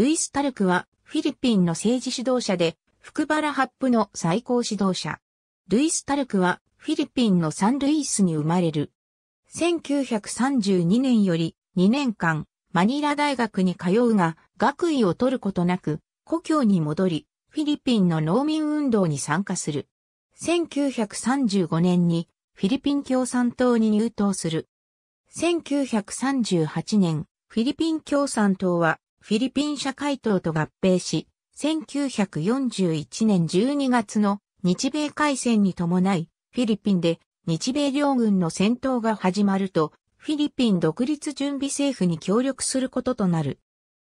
ルイス・タルクはフィリピンの政治指導者で、福原ハップの最高指導者。ルイス・タルクはフィリピンのサンルイスに生まれる。1932年より2年間、マニラ大学に通うが、学位を取ることなく、故郷に戻り、フィリピンの農民運動に参加する。1935年にフィリピン共産党に入党する。1938年、フィリピン共産党はフィリピン社会党と合併し、1941年12月の日米海戦に伴い、フィリピンで日米両軍の戦闘が始まると、フィリピン独立準備政府に協力することとなる。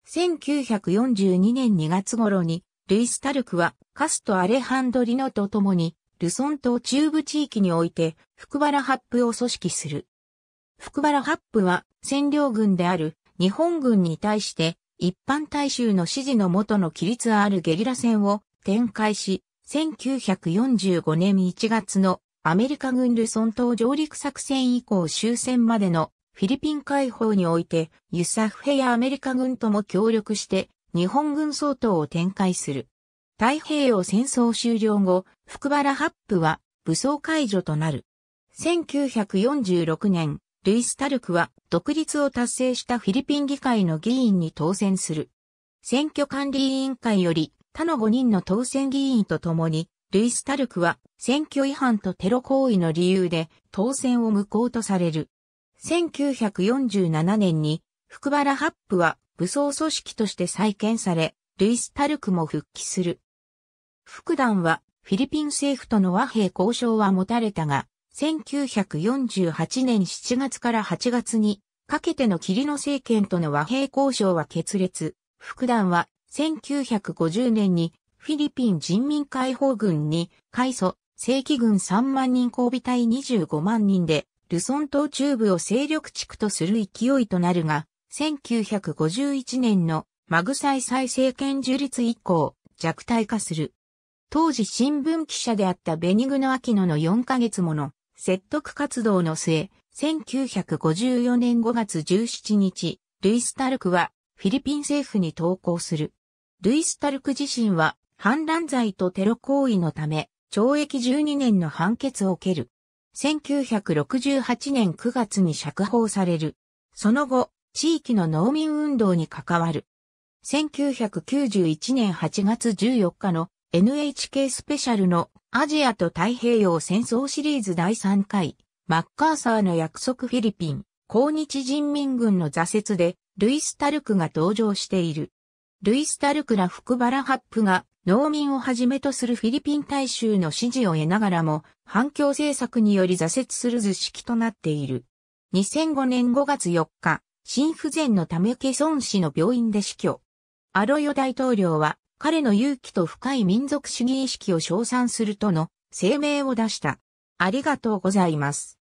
1942年2月頃に、ルイス・タルクはカスト・アレハンド・リノと共に、ルソン島中部地域において、福原ハップを組織する。福原ハップは占領軍である日本軍に対して一般大衆の支持のもとの規律あるゲリラ戦を展開し、1945年1月のアメリカ軍ルソン島上陸作戦以降終戦までのフィリピン解放においてユサフヘやアメリカ軍とも協力して日本軍総統を展開する。太平洋戦争終了後、福原八部は武装解除となる。1946年、ルイス・タルクは独立を達成したフィリピン議会の議員に当選する。選挙管理委員会より他の5人の当選議員と共に、ルイス・タルクは選挙違反とテロ行為の理由で当選を無効とされる。1947年に福原ハップは武装組織として再建され、ルイス・タルクも復帰する。福団はフィリピン政府との和平交渉は持たれたが、1948年7月から8月にかけての霧の政権との和平交渉は決裂。副団は1950年にフィリピン人民解放軍に海祖、正規軍3万人交尾隊25万人でルソン島中部を勢力地区とする勢いとなるが、1951年のマグサイ再政権樹立以降弱体化する。当時新聞記者であったベニグノ・アキノの4ヶ月もの説得活動の末、1954年5月17日、ルイス・タルクはフィリピン政府に投降する。ルイス・タルク自身は反乱罪とテロ行為のため、懲役12年の判決を受ける。1968年9月に釈放される。その後、地域の農民運動に関わる。1991年8月14日の NHK スペシャルのアジアと太平洋戦争シリーズ第3回、マッカーサーの約束フィリピン、抗日人民軍の挫折で、ルイス・タルクが登場している。ルイス・タルクら福原ハップが農民をはじめとするフィリピン大衆の支持を得ながらも、反共政策により挫折する図式となっている。2005年5月4日、心不全のためケソン市の病院で死去。アロヨ大統領は彼の勇気と深い民族主義意識を称賛するとの声明を出した。ありがとうございます。